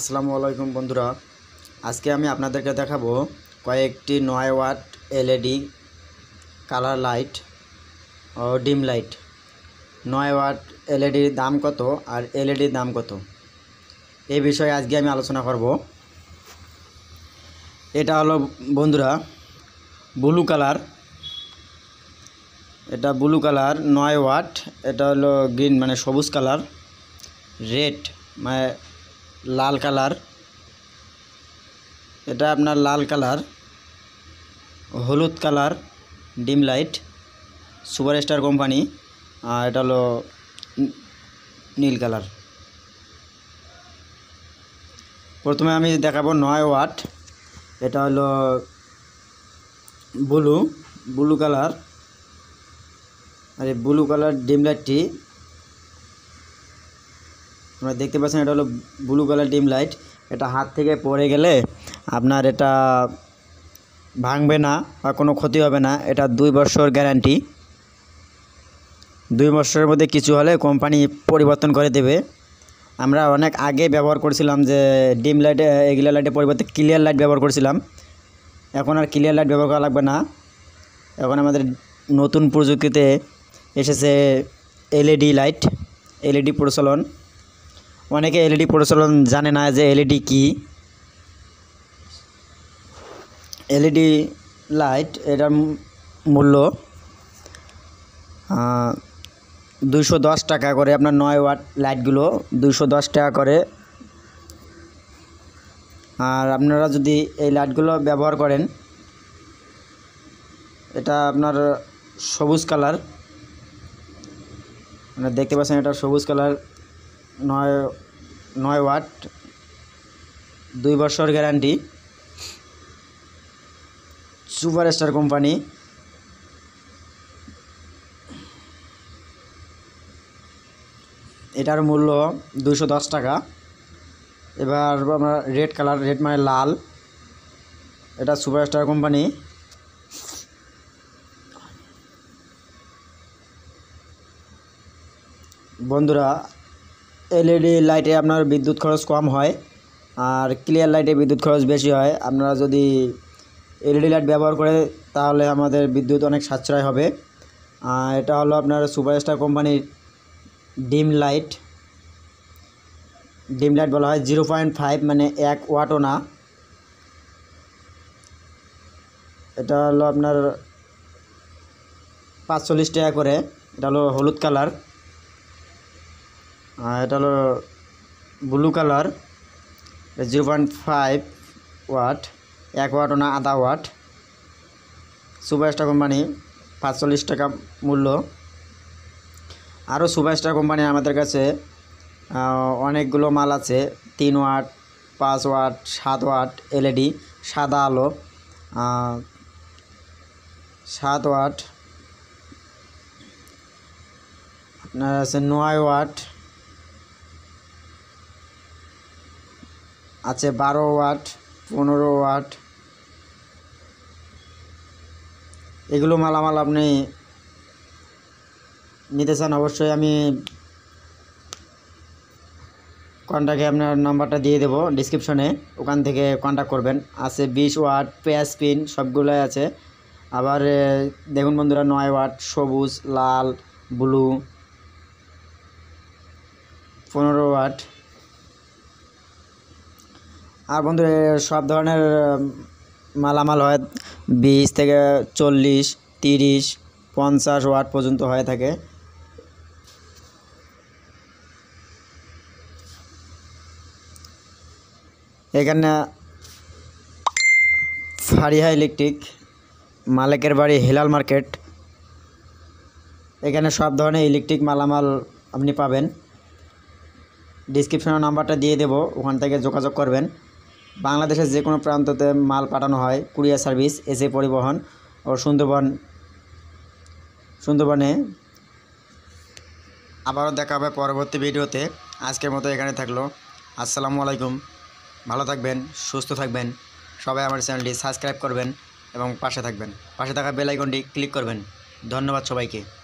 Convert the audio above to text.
আসসালামু আলাইকুম বন্ধুরা আজকে আমি আপনাদেরকে দেখাবো কয়েকটি নয় ওয়াট এলইডি কালার লাইট ও ডিম লাইট নয় ওয়াট এলইডির দাম কত আর এলইডির দাম কত এই বিষয়ে আজকে আমি আলোচনা করব এটা হলো বন্ধুরা ব্লু কালার এটা ব্লু কালার নয় ওয়াট এটা হলো গ্রিন মানে সবুজ কালার রেড মানে লাল কালার এটা আপনার লাল কালার হলুদ colour dim light super star company আর এটা হলো নীল কালার প্রথমে আমি দেখাবো নয় ওয়াট এটা হলো ব্লু ব্লু কালার আর এই ব্লু কালার ডিম লাইটটি আপনারা দেখতে পাচ্ছেন এটা হলো ব্লু কালার ডিম লাইট এটা হাত থেকে পড়ে গেলে আপনার এটা ভাঙবে না বা কোনো ক্ষতি হবে না এটা দুই বছর গ্যারান্টি দুই বছরের মধ্যে কিছু হলে কোম্পানি পরিবর্তন করে দেবে আমরা অনেক আগে ব্যবহার করেছিলাম যে ডিম লাইটে এগুলো লাইটের পরিবর্তে ক্লিয়ার লাইট ব্যবহার করেছিলাম এখন আর ক্লিয়ার লাইট ব্যবহার করা লাগবে না এখন আমাদের নতুন প্রযুক্তিতে এসেছে এলইডি লাইট এলইডি প্রচলন অনেকে এলইডি e প্রচলন জানে না যে এলইডি e কি এলইডি লাইট e এটার মূল্য দুশো দশ টাকা করে আপনার নয় ওয়াট লাইটগুলো দুশো দশ টাকা করে আর আপনারা যদি এই লাইটগুলো ব্যবহার করেন এটা আপনার সবুজ কালার আপনারা দেখতে পাচ্ছেন এটা সবুজ কালার নয় নয় ওয়াট দুই বছর গ্যারান্টি সুপার স্টার কোম্পানি এটার মূল্য দুশো দশ টাকা এবার আমরা রেড কালার রেড মানে লাল এটা সুপার স্টার কোম্পানি বন্ধুরা E এলইডি লাইটে আপনার বিদ্যুৎ খরচ কম হয় আর ক্লিয়ার লাইটে বিদ্যুৎ খরচ বেশি হয় আপনারা যদি এলইডি লাইট e ব্যবহার করে তাহলে আমাদের বিদ্যুৎ অনেক সাশ্রয় হবে এটা হলো আপনার সুপারস্টার কোম্পানির ডিম লাইট ডিম লাইট বলা হয় জিরো পয়েন্ট ফাইভ মানে এক ওয়াটও না এটা হলো আপনার পাঁচচল্লিশ টাকা করে এটা হলো হলুদ কালার এটা হলো blue colour zero point five watt এক ওয়াট না আধা ওয়াট সুভাষটা কোম্পানি পাঁচচল্লিশ টাকা মূল্য আরও সুভাষটা কোম্পানি আমাদের কাছে অনেকগুলো মাল আছে তিন ওয়াট পাঁচ ওয়াট সাত ওয়াট এলইডি e সাদা আলো সাত ওয়াট আপনার আছে নয় ওয়াট আছে বারো ওয়াট পনেরো ওয়াট এগুলো মালামাল আপনি নিতে চান অবশ্যই আমি কন্ট্যাক্টে আপনার নাম্বারটা দিয়ে দেবো ডিসক্রিপশনে ওখান থেকে কন্ট্যাক্ট করবেন আছে বিশ ওয়াট পেঁয়াজ পিন সবগুলোই আছে আবার দেখুন বন্ধুরা নয় ওয়াট সবুজ লাল ব্লু পনেরো ওয়াট আর বন্ধু সব ধরনের মালামাল হয় বিশ থেকে চল্লিশ তিরিশ পঞ্চাশ ওয়াট পর্যন্ত হয়ে থাকে এখানে ফারিহা ইলেকট্রিক মালিকের বাড়ি হিলাল মার্কেট এখানে সব ধরনের ইলেকট্রিক মালামাল আপনি পাবেন ডিসক্রিপশনের নাম্বারটা দিয়ে দেব ওখান থেকে যোগাযোগ করবেন বাংলাদেশের যে কোনো প্রান্ততে মাল পাঠানো হয় কুরিয়ার সার্ভিস এসে পরিবহন ও সুন্দরবন সুন্দরবনে আবারও দেখা হবে পরবর্তী ভিডিওতে আজকের মতো এখানে থাকলো আসসালামু আলাইকুম ভালো থাকবেন সুস্থ থাকবেন সবাই আমার চ্যানেলটি সাবস্ক্রাইব করবেন এবং পাশে থাকবেন পাশে থাকা বেলাইকনটি ক্লিক করবেন ধন্যবাদ সবাইকে